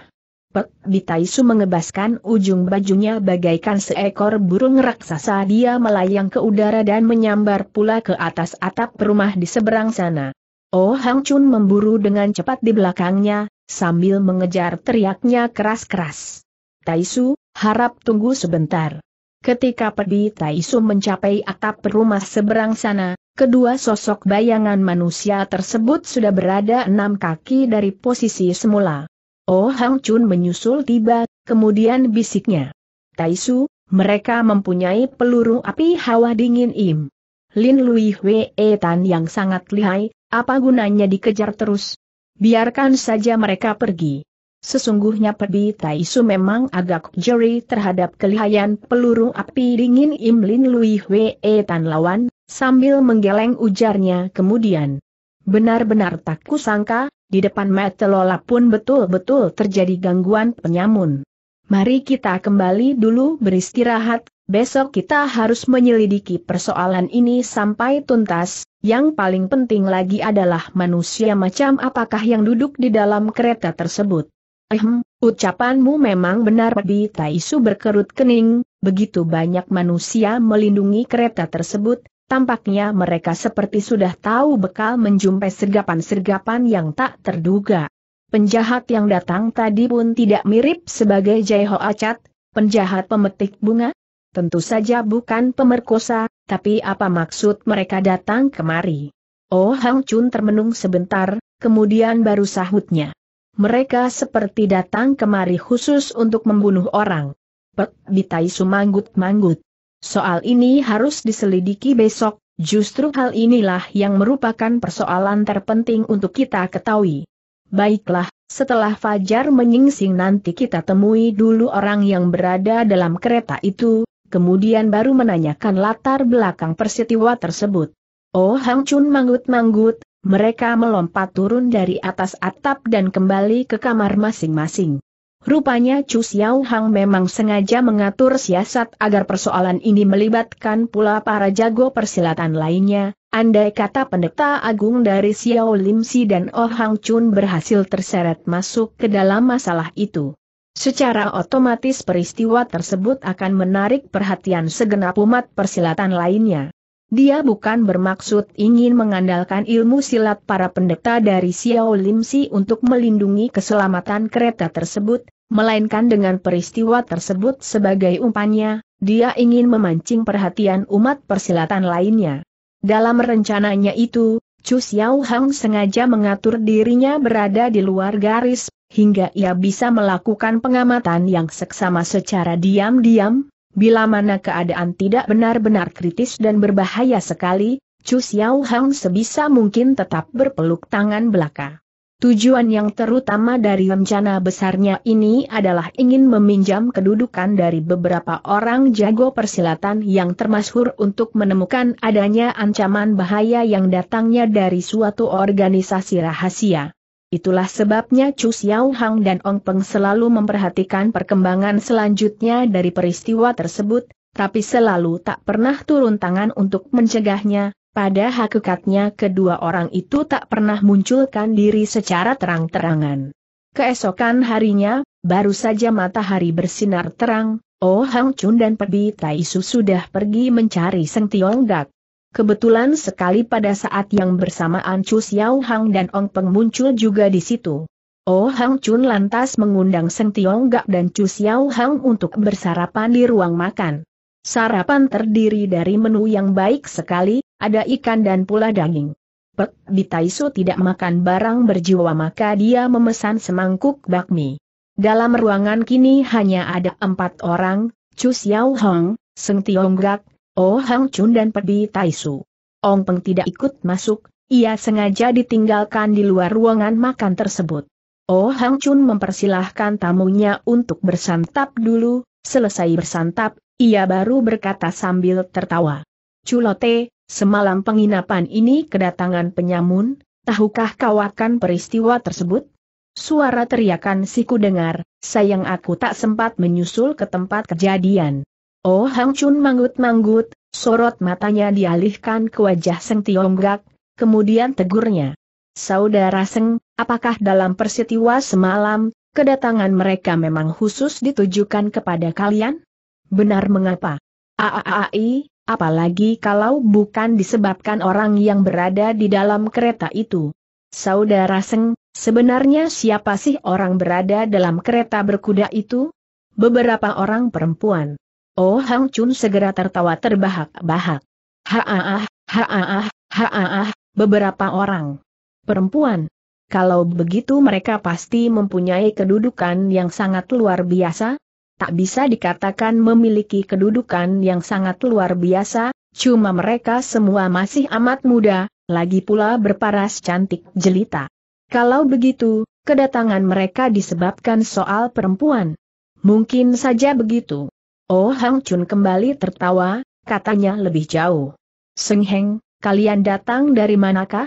Pek Bitaisu mengebaskan ujung bajunya bagaikan seekor burung raksasa dia melayang ke udara dan menyambar pula ke atas atap rumah di seberang sana. Oh Hang Chun memburu dengan cepat di belakangnya, sambil mengejar teriaknya keras-keras. Taisu, harap tunggu sebentar. Ketika pedi Taisu mencapai atap rumah seberang sana, kedua sosok bayangan manusia tersebut sudah berada enam kaki dari posisi semula. Oh Hang Chun menyusul tiba, kemudian bisiknya. Taisu, mereka mempunyai peluru api hawa dingin im. Lin Lui Hwe e Tan yang sangat lihai, apa gunanya dikejar terus? Biarkan saja mereka pergi. Sesungguhnya Pebi Taisu memang agak jeri terhadap kelihayan peluru api dingin Im Lin Lui Hwe e Tan lawan, sambil menggeleng ujarnya kemudian. Benar-benar tak kusangka, di depan Metelola pun betul-betul terjadi gangguan penyamun. Mari kita kembali dulu beristirahat, besok kita harus menyelidiki persoalan ini sampai tuntas, yang paling penting lagi adalah manusia macam apakah yang duduk di dalam kereta tersebut. Ehm, ucapanmu memang benar Bi Taisu berkerut kening, begitu banyak manusia melindungi kereta tersebut, tampaknya mereka seperti sudah tahu bekal menjumpai sergapan-sergapan yang tak terduga. Penjahat yang datang tadi pun tidak mirip sebagai Jaiho Ho Acat, penjahat pemetik bunga. Tentu saja bukan pemerkosa, tapi apa maksud mereka datang kemari? Oh Hang Chun termenung sebentar, kemudian baru sahutnya. Mereka seperti datang kemari khusus untuk membunuh orang. Pek Bitai sumanggut-manggut. Soal ini harus diselidiki besok, justru hal inilah yang merupakan persoalan terpenting untuk kita ketahui. Baiklah, setelah Fajar menyingsing nanti kita temui dulu orang yang berada dalam kereta itu, kemudian baru menanyakan latar belakang persetiwa tersebut. Oh Hang Chun manggut-manggut, mereka melompat turun dari atas atap dan kembali ke kamar masing-masing. Rupanya Chu Xiao Hang memang sengaja mengatur siasat agar persoalan ini melibatkan pula para jago persilatan lainnya, andai kata pendeta agung dari Xiao Lim Si dan Oh Hang Chun berhasil terseret masuk ke dalam masalah itu. Secara otomatis peristiwa tersebut akan menarik perhatian segenap umat persilatan lainnya. Dia bukan bermaksud ingin mengandalkan ilmu silat para pendeta dari Xiao Lim Si untuk melindungi keselamatan kereta tersebut, melainkan dengan peristiwa tersebut sebagai umpannya, dia ingin memancing perhatian umat persilatan lainnya. Dalam rencananya itu, Chu Xiao Hang sengaja mengatur dirinya berada di luar garis, hingga ia bisa melakukan pengamatan yang seksama secara diam-diam, bila mana keadaan tidak benar-benar kritis dan berbahaya sekali, Chu Xiao Hang sebisa mungkin tetap berpeluk tangan belaka. Tujuan yang terutama dari rencana besarnya ini adalah ingin meminjam kedudukan dari beberapa orang jago persilatan yang termasyhur untuk menemukan adanya ancaman bahaya yang datangnya dari suatu organisasi rahasia. Itulah sebabnya Chu Xiao Hang dan Ong Peng selalu memperhatikan perkembangan selanjutnya dari peristiwa tersebut, tapi selalu tak pernah turun tangan untuk mencegahnya, pada hakikatnya kedua orang itu tak pernah munculkan diri secara terang-terangan. Keesokan harinya, baru saja matahari bersinar terang, Oh Hang Chun dan Pebi Tai Su sudah pergi mencari Seng Tiong Gak. Kebetulan sekali pada saat yang bersamaan Chu Xiao Hang dan Ong Peng muncul juga di situ. Oh Hang Chun lantas mengundang Seng Tiong Gak dan Chu Xiao Hang untuk bersarapan di ruang makan. Sarapan terdiri dari menu yang baik sekali, ada ikan dan pula daging. Pek Bitaisu tidak makan barang berjiwa maka dia memesan semangkuk bakmi. Dalam ruangan kini hanya ada empat orang, Chu Xiao Hong, Seng Tionggak, Oh Hang Chun dan Pedi Taisu. Ong Peng tidak ikut masuk, ia sengaja ditinggalkan di luar ruangan makan tersebut. Oh Hang Chun mempersilahkan tamunya untuk bersantap dulu, selesai bersantap, ia baru berkata sambil tertawa. Chulote, Semalam penginapan ini kedatangan penyamun, tahukah kau akan peristiwa tersebut? Suara teriakan siku dengar, sayang aku tak sempat menyusul ke tempat kejadian. Oh Hang Chun manggut-manggut, sorot matanya dialihkan ke wajah Seng Tionggak, kemudian tegurnya. Saudara Seng, apakah dalam peristiwa semalam, kedatangan mereka memang khusus ditujukan kepada kalian? Benar mengapa? Aaai, apalagi kalau bukan disebabkan orang yang berada di dalam kereta itu. Saudara Seng, sebenarnya siapa sih orang berada dalam kereta berkuda itu? Beberapa orang perempuan. Oh Hang Chun segera tertawa terbahak-bahak. Haaah, haaah, ah beberapa orang. Perempuan. Kalau begitu mereka pasti mempunyai kedudukan yang sangat luar biasa, tak bisa dikatakan memiliki kedudukan yang sangat luar biasa, cuma mereka semua masih amat muda, lagi pula berparas cantik jelita. Kalau begitu, kedatangan mereka disebabkan soal perempuan. Mungkin saja begitu. Oh Hang Chun kembali tertawa, katanya lebih jauh. Seng Heng, kalian datang dari manakah?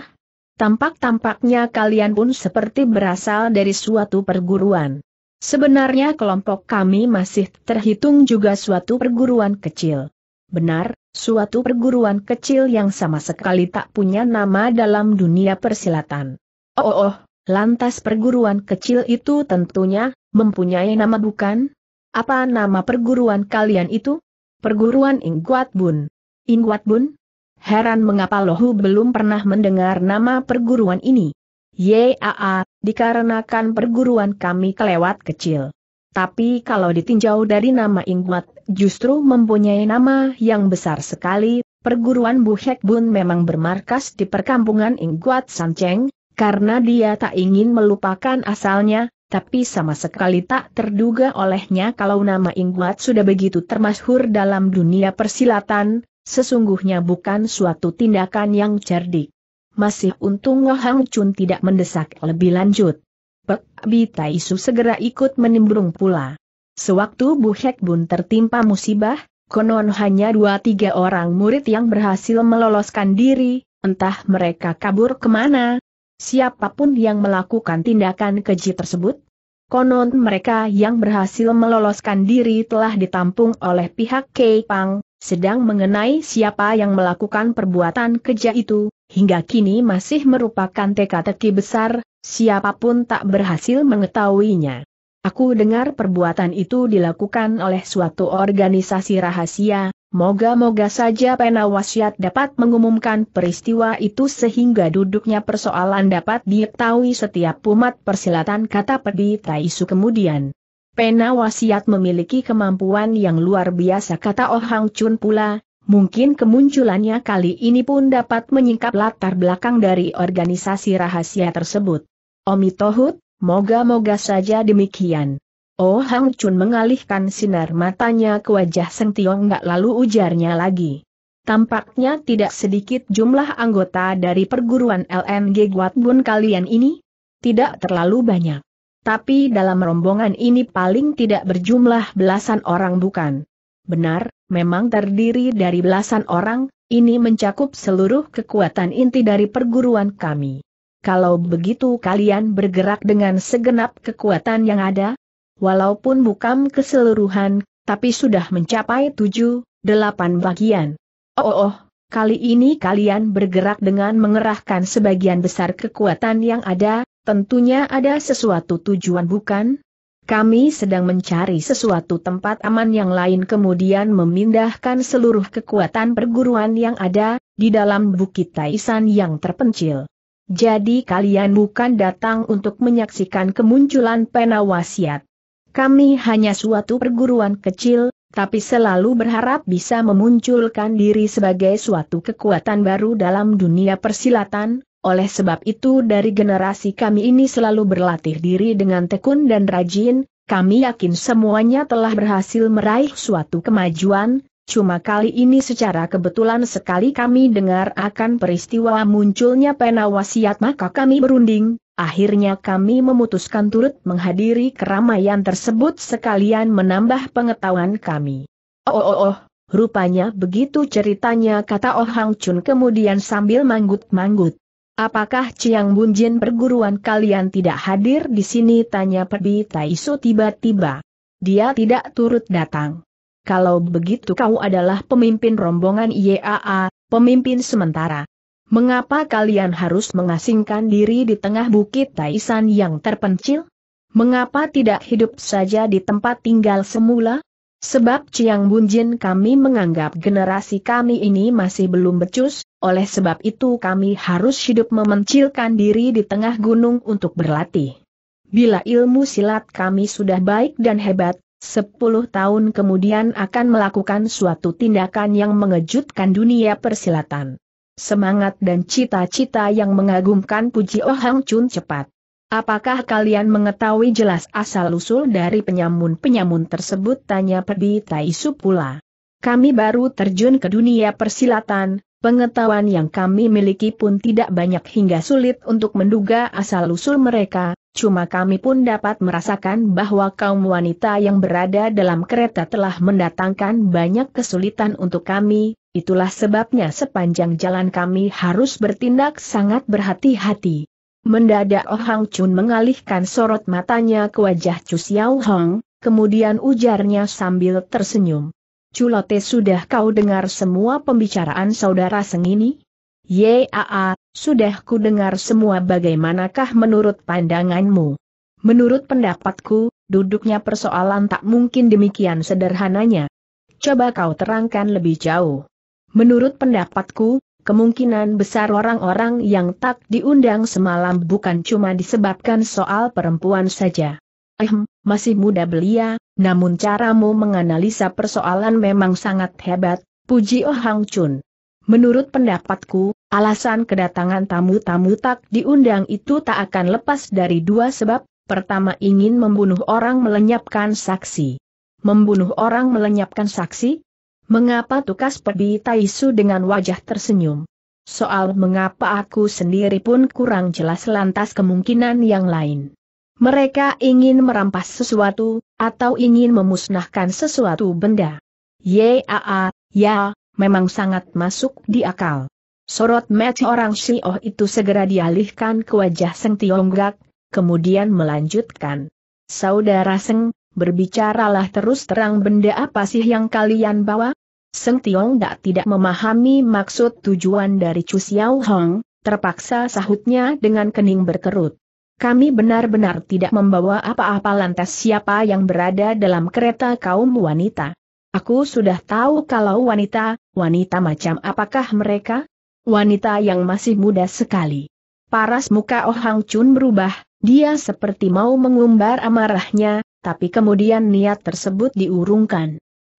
Tampak-tampaknya kalian pun seperti berasal dari suatu perguruan. Sebenarnya kelompok kami masih terhitung juga suatu perguruan kecil. Benar, suatu perguruan kecil yang sama sekali tak punya nama dalam dunia persilatan. Oh, oh, oh lantas perguruan kecil itu tentunya mempunyai nama bukan? Apa nama perguruan kalian itu? Perguruan Ingguat Bun. Ingguat Bun? Heran mengapa Lohu belum pernah mendengar nama perguruan ini. Yaa, dikarenakan perguruan kami kelewat kecil. Tapi kalau ditinjau dari nama Ingmat, justru mempunyai nama yang besar sekali, perguruan Buhek Hek Bun memang bermarkas di perkampungan Ingguat Sanceng, karena dia tak ingin melupakan asalnya, tapi sama sekali tak terduga olehnya kalau nama Ingguat sudah begitu termasyhur dalam dunia persilatan, sesungguhnya bukan suatu tindakan yang cerdik. Masih untung Hang Chun tidak mendesak lebih lanjut. Pek Bi Taisu segera ikut menimbrung pula. Sewaktu Bu Hek Bun tertimpa musibah, konon hanya dua tiga orang murid yang berhasil meloloskan diri, entah mereka kabur kemana. Siapapun yang melakukan tindakan keji tersebut, konon mereka yang berhasil meloloskan diri telah ditampung oleh pihak Kei Pang, sedang mengenai siapa yang melakukan perbuatan keji itu, hingga kini masih merupakan teka-teki besar, siapapun tak berhasil mengetahuinya. Aku dengar perbuatan itu dilakukan oleh suatu organisasi rahasia, moga-moga saja penawasiat dapat mengumumkan peristiwa itu sehingga duduknya persoalan dapat diketahui setiap umat persilatan kata Pedi Taisu kemudian. Pena wasiat memiliki kemampuan yang luar biasa kata Oh Hang Chun pula, Mungkin kemunculannya kali ini pun dapat menyingkap latar belakang dari organisasi rahasia tersebut. Omi moga-moga saja demikian. Oh Hang Chun mengalihkan sinar matanya ke wajah Seng Tiong Nggak lalu ujarnya lagi. Tampaknya tidak sedikit jumlah anggota dari perguruan LNG Guat Bun kalian ini? Tidak terlalu banyak. Tapi dalam rombongan ini paling tidak berjumlah belasan orang bukan? Benar, memang terdiri dari belasan orang, ini mencakup seluruh kekuatan inti dari perguruan kami. Kalau begitu kalian bergerak dengan segenap kekuatan yang ada, walaupun bukan keseluruhan, tapi sudah mencapai tujuh, delapan bagian. Oh, oh, oh kali ini kalian bergerak dengan mengerahkan sebagian besar kekuatan yang ada, tentunya ada sesuatu tujuan bukan? Kami sedang mencari sesuatu tempat aman yang lain kemudian memindahkan seluruh kekuatan perguruan yang ada, di dalam Bukit Taisan yang terpencil. Jadi kalian bukan datang untuk menyaksikan kemunculan penawasiat. Kami hanya suatu perguruan kecil, tapi selalu berharap bisa memunculkan diri sebagai suatu kekuatan baru dalam dunia persilatan, oleh sebab itu dari generasi kami ini selalu berlatih diri dengan tekun dan rajin, kami yakin semuanya telah berhasil meraih suatu kemajuan, cuma kali ini secara kebetulan sekali kami dengar akan peristiwa munculnya pena wasiat maka kami berunding, akhirnya kami memutuskan turut menghadiri keramaian tersebut sekalian menambah pengetahuan kami. Oh oh oh, rupanya begitu ceritanya kata Oh Hang Chun kemudian sambil manggut-manggut. Apakah Chiang Bunjin perguruan kalian tidak hadir di sini? Tanya Pedi Taisu tiba-tiba. Dia tidak turut datang. Kalau begitu kau adalah pemimpin rombongan IAA, pemimpin sementara. Mengapa kalian harus mengasingkan diri di tengah bukit Taisan yang terpencil? Mengapa tidak hidup saja di tempat tinggal semula? Sebab Ciang Bunjin kami menganggap generasi kami ini masih belum becus, oleh sebab itu kami harus hidup memencilkan diri di tengah gunung untuk berlatih. Bila ilmu silat kami sudah baik dan hebat, sepuluh tahun kemudian akan melakukan suatu tindakan yang mengejutkan dunia persilatan. Semangat dan cita-cita yang mengagumkan Puji Oh Hang Chun cepat Apakah kalian mengetahui jelas asal-usul dari penyamun-penyamun tersebut? Tanya Pedi Taisu pula. Kami baru terjun ke dunia persilatan, pengetahuan yang kami miliki pun tidak banyak hingga sulit untuk menduga asal-usul mereka, cuma kami pun dapat merasakan bahwa kaum wanita yang berada dalam kereta telah mendatangkan banyak kesulitan untuk kami, itulah sebabnya sepanjang jalan kami harus bertindak sangat berhati-hati. Mendadak Oh Hang Chun mengalihkan sorot matanya ke wajah Chu Xiao Hong, kemudian ujarnya sambil tersenyum. Culote sudah kau dengar semua pembicaraan saudara sengini? Yaa, sudah ku dengar semua bagaimanakah menurut pandanganmu. Menurut pendapatku, duduknya persoalan tak mungkin demikian sederhananya. Coba kau terangkan lebih jauh. Menurut pendapatku, kemungkinan besar orang-orang yang tak diundang semalam bukan cuma disebabkan soal perempuan saja. Ehm, masih muda belia, namun caramu menganalisa persoalan memang sangat hebat, puji Oh Hang Chun. Menurut pendapatku, alasan kedatangan tamu-tamu tak diundang itu tak akan lepas dari dua sebab, pertama ingin membunuh orang melenyapkan saksi. Membunuh orang melenyapkan saksi? Mengapa tukas Pebi Taisu dengan wajah tersenyum? Soal mengapa aku sendiri pun kurang jelas lantas kemungkinan yang lain. Mereka ingin merampas sesuatu, atau ingin memusnahkan sesuatu benda. Yaa, ya, memang sangat masuk di akal. Sorot match orang Sioh itu segera dialihkan ke wajah Seng Tionggak, kemudian melanjutkan. Saudara Seng, berbicaralah terus terang benda apa sih yang kalian bawa? Seng Tiong Dak tidak memahami maksud tujuan dari Chu Xiao Hong, terpaksa sahutnya dengan kening berkerut. Kami benar-benar tidak membawa apa-apa lantas siapa yang berada dalam kereta kaum wanita. Aku sudah tahu kalau wanita, wanita macam apakah mereka? Wanita yang masih muda sekali. Paras muka Oh Hang Chun berubah, dia seperti mau mengumbar amarahnya, tapi kemudian niat tersebut diurungkan.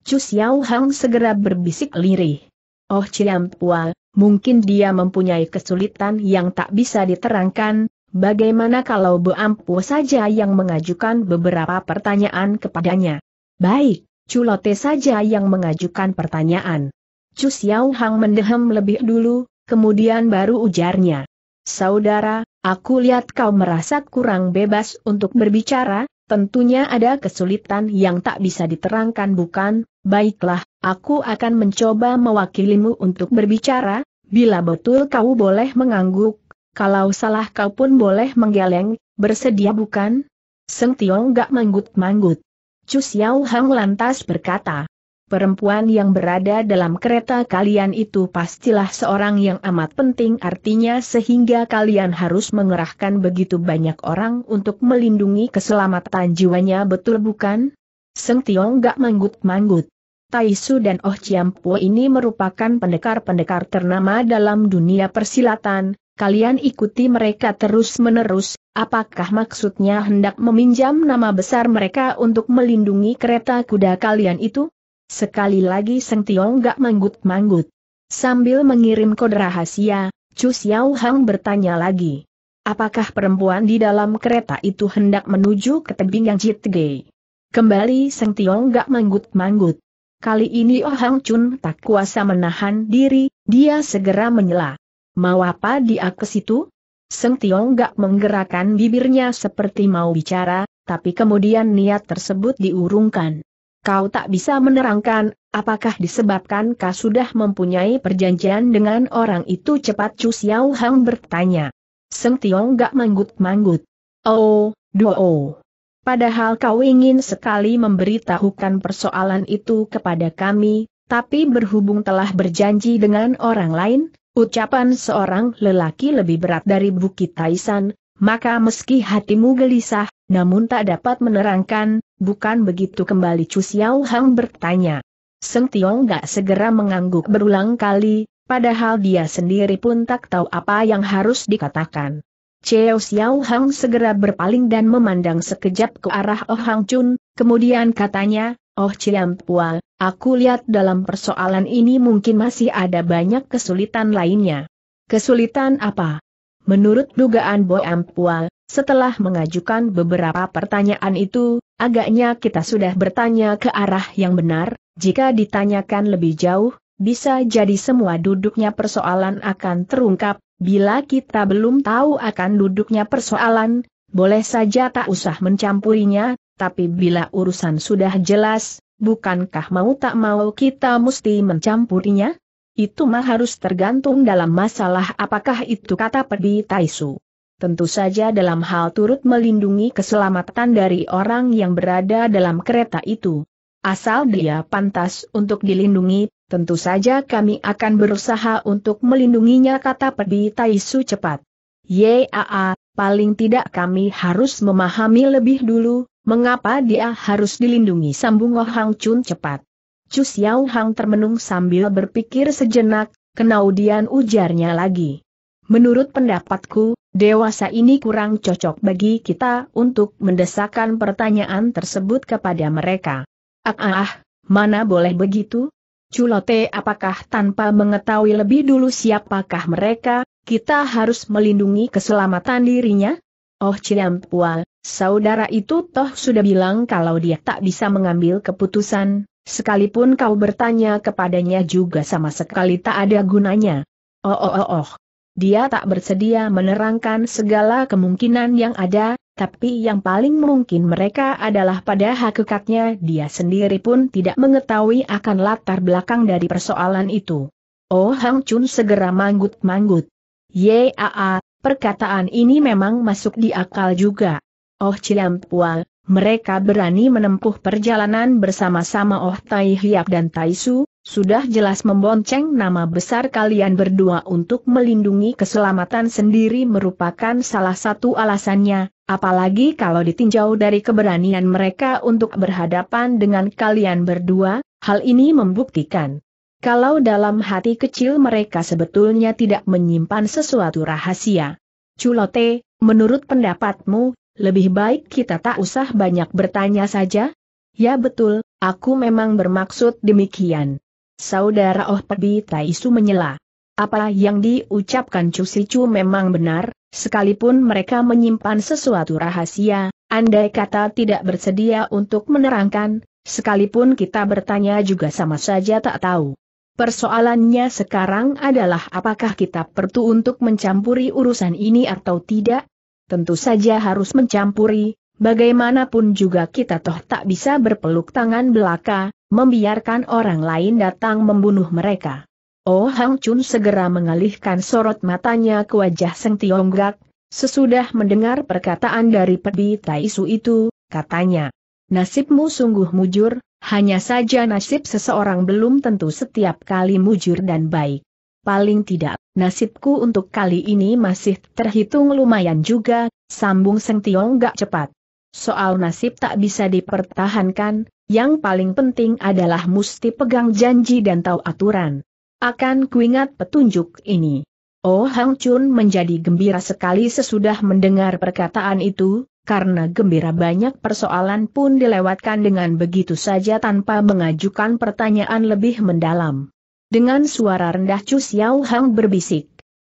Chu Xiao Hang segera berbisik lirih. Oh Ciam Pua, mungkin dia mempunyai kesulitan yang tak bisa diterangkan, bagaimana kalau Bu Ampu saja yang mengajukan beberapa pertanyaan kepadanya? Baik, Culote saja yang mengajukan pertanyaan. Chu Xiao Hang mendehem lebih dulu, kemudian baru ujarnya. Saudara, aku lihat kau merasa kurang bebas untuk berbicara, Tentunya ada kesulitan yang tak bisa diterangkan bukan, baiklah, aku akan mencoba mewakilimu untuk berbicara, bila betul kau boleh mengangguk, kalau salah kau pun boleh menggeleng, bersedia bukan? Seng Tiong gak manggut-manggut. Chu Xiao Hang lantas berkata, Perempuan yang berada dalam kereta kalian itu pastilah seorang yang amat penting artinya sehingga kalian harus mengerahkan begitu banyak orang untuk melindungi keselamatan jiwanya betul bukan? Seng Tiong gak manggut-manggut. Tai Su dan Oh Chiam Po ini merupakan pendekar-pendekar ternama dalam dunia persilatan, kalian ikuti mereka terus-menerus, apakah maksudnya hendak meminjam nama besar mereka untuk melindungi kereta kuda kalian itu? Sekali lagi Seng Tiong gak manggut-manggut. Sambil mengirim kode rahasia, Chu Xiao Hang bertanya lagi. Apakah perempuan di dalam kereta itu hendak menuju ke tebing yang jitge? Kembali Seng Tiong gak manggut-manggut. Kali ini Oh Hang Chun tak kuasa menahan diri, dia segera menyela. Mau apa dia ke situ? Seng Tiong gak menggerakkan bibirnya seperti mau bicara, tapi kemudian niat tersebut diurungkan. Kau tak bisa menerangkan, apakah disebabkan kau sudah mempunyai perjanjian dengan orang itu cepat Chu Xiao Hang bertanya. Seng Tiong gak manggut-manggut. Oh, doo. Padahal kau ingin sekali memberitahukan persoalan itu kepada kami, tapi berhubung telah berjanji dengan orang lain, ucapan seorang lelaki lebih berat dari Bukit Taisan, maka meski hatimu gelisah, namun tak dapat menerangkan, bukan begitu kembali Chu Xiao Hang bertanya. Seng Tiong gak segera mengangguk berulang kali, padahal dia sendiri pun tak tahu apa yang harus dikatakan. Cheo Xiao Hang segera berpaling dan memandang sekejap ke arah Oh Hang Chun, kemudian katanya, Oh Chiam Pua, aku lihat dalam persoalan ini mungkin masih ada banyak kesulitan lainnya. Kesulitan apa? Menurut dugaan Bo Ampua, setelah mengajukan beberapa pertanyaan itu, agaknya kita sudah bertanya ke arah yang benar, jika ditanyakan lebih jauh, bisa jadi semua duduknya persoalan akan terungkap, bila kita belum tahu akan duduknya persoalan, boleh saja tak usah mencampurinya, tapi bila urusan sudah jelas, bukankah mau tak mau kita mesti mencampurinya? Itu mah harus tergantung dalam masalah apakah itu kata Pedi Taisu tentu saja dalam hal turut melindungi keselamatan dari orang yang berada dalam kereta itu. Asal dia pantas untuk dilindungi, tentu saja kami akan berusaha untuk melindunginya kata Pedi Taisu cepat. Yaa, paling tidak kami harus memahami lebih dulu, mengapa dia harus dilindungi sambung Oh Hang Chun cepat. Chu Xiao Hang termenung sambil berpikir sejenak, kenaudian ujarnya lagi. Menurut pendapatku, dewasa ini kurang cocok bagi kita untuk mendesakkan pertanyaan tersebut kepada mereka. Ah, ah, ah mana boleh begitu? Culote apakah tanpa mengetahui lebih dulu siapakah mereka, kita harus melindungi keselamatan dirinya? Oh Ciampual, saudara itu toh sudah bilang kalau dia tak bisa mengambil keputusan, sekalipun kau bertanya kepadanya juga sama sekali tak ada gunanya. Oh oh oh oh, dia tak bersedia menerangkan segala kemungkinan yang ada, tapi yang paling mungkin mereka adalah pada hakikatnya dia sendiri pun tidak mengetahui akan latar belakang dari persoalan itu. Oh Hang Chun segera manggut-manggut. Yaa, perkataan ini memang masuk di akal juga. Oh Ciampual, mereka berani menempuh perjalanan bersama-sama Oh Tai Hiap dan Tai Su, sudah jelas membonceng nama besar kalian berdua untuk melindungi keselamatan sendiri merupakan salah satu alasannya, apalagi kalau ditinjau dari keberanian mereka untuk berhadapan dengan kalian berdua, hal ini membuktikan. Kalau dalam hati kecil mereka sebetulnya tidak menyimpan sesuatu rahasia. Culote, menurut pendapatmu, lebih baik kita tak usah banyak bertanya saja? Ya betul, aku memang bermaksud demikian. Saudara Oh Pebi Taisu menyela. Apa yang diucapkan Cusicu memang benar, sekalipun mereka menyimpan sesuatu rahasia, andai kata tidak bersedia untuk menerangkan, sekalipun kita bertanya juga sama saja tak tahu. Persoalannya sekarang adalah apakah kita perlu untuk mencampuri urusan ini atau tidak? Tentu saja harus mencampuri, Bagaimanapun juga kita toh tak bisa berpeluk tangan belaka, membiarkan orang lain datang membunuh mereka. Oh Hang Chun segera mengalihkan sorot matanya ke wajah Seng Tionggak, sesudah mendengar perkataan dari Pedi Taisu itu, katanya. Nasibmu sungguh mujur, hanya saja nasib seseorang belum tentu setiap kali mujur dan baik. Paling tidak, nasibku untuk kali ini masih terhitung lumayan juga, sambung Seng Tionggak cepat. Soal nasib tak bisa dipertahankan, yang paling penting adalah mesti pegang janji dan tahu aturan. Akan kuingat petunjuk ini. Oh Hang Chun menjadi gembira sekali sesudah mendengar perkataan itu, karena gembira banyak persoalan pun dilewatkan dengan begitu saja tanpa mengajukan pertanyaan lebih mendalam. Dengan suara rendah Chu Xiao Hang berbisik.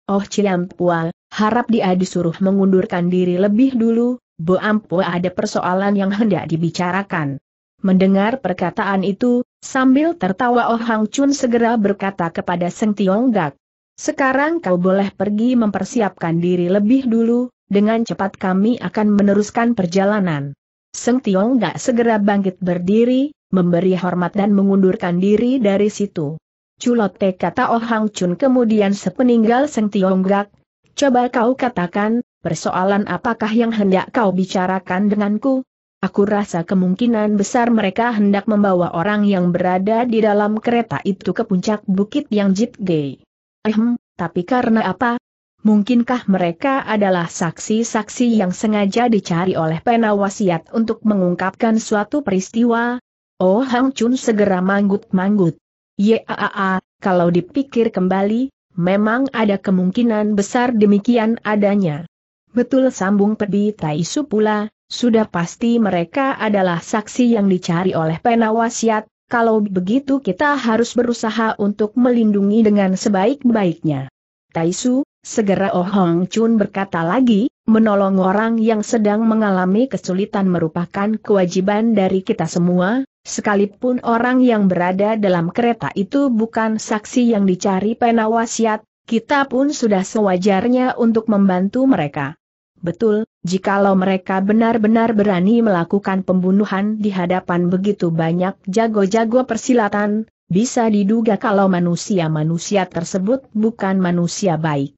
Oh Chiam Pual, harap dia disuruh mengundurkan diri lebih dulu, Bu Ampo ada persoalan yang hendak dibicarakan. Mendengar perkataan itu, sambil tertawa Oh Hang Chun segera berkata kepada Seng Tiong Gak, sekarang kau boleh pergi mempersiapkan diri lebih dulu, dengan cepat kami akan meneruskan perjalanan. Seng Tiong Gak segera bangkit berdiri, memberi hormat dan mengundurkan diri dari situ. Culote kata Oh Hang Chun kemudian sepeninggal Seng Tiong Gak, coba kau katakan, persoalan apakah yang hendak kau bicarakan denganku? Aku rasa kemungkinan besar mereka hendak membawa orang yang berada di dalam kereta itu ke puncak bukit yang gay. Ehm, tapi karena apa? Mungkinkah mereka adalah saksi-saksi yang sengaja dicari oleh penawasiat untuk mengungkapkan suatu peristiwa? Oh Hang Chun segera manggut-manggut. Yaa, kalau dipikir kembali, memang ada kemungkinan besar demikian adanya. Betul sambung pedi Taisu pula, sudah pasti mereka adalah saksi yang dicari oleh penawasiat, kalau begitu kita harus berusaha untuk melindungi dengan sebaik-baiknya. Taisu, segera Oh Hong Chun berkata lagi, menolong orang yang sedang mengalami kesulitan merupakan kewajiban dari kita semua, sekalipun orang yang berada dalam kereta itu bukan saksi yang dicari penawasiat, kita pun sudah sewajarnya untuk membantu mereka. Betul, jikalau mereka benar-benar berani melakukan pembunuhan di hadapan begitu banyak jago-jago persilatan, bisa diduga kalau manusia-manusia tersebut bukan manusia baik.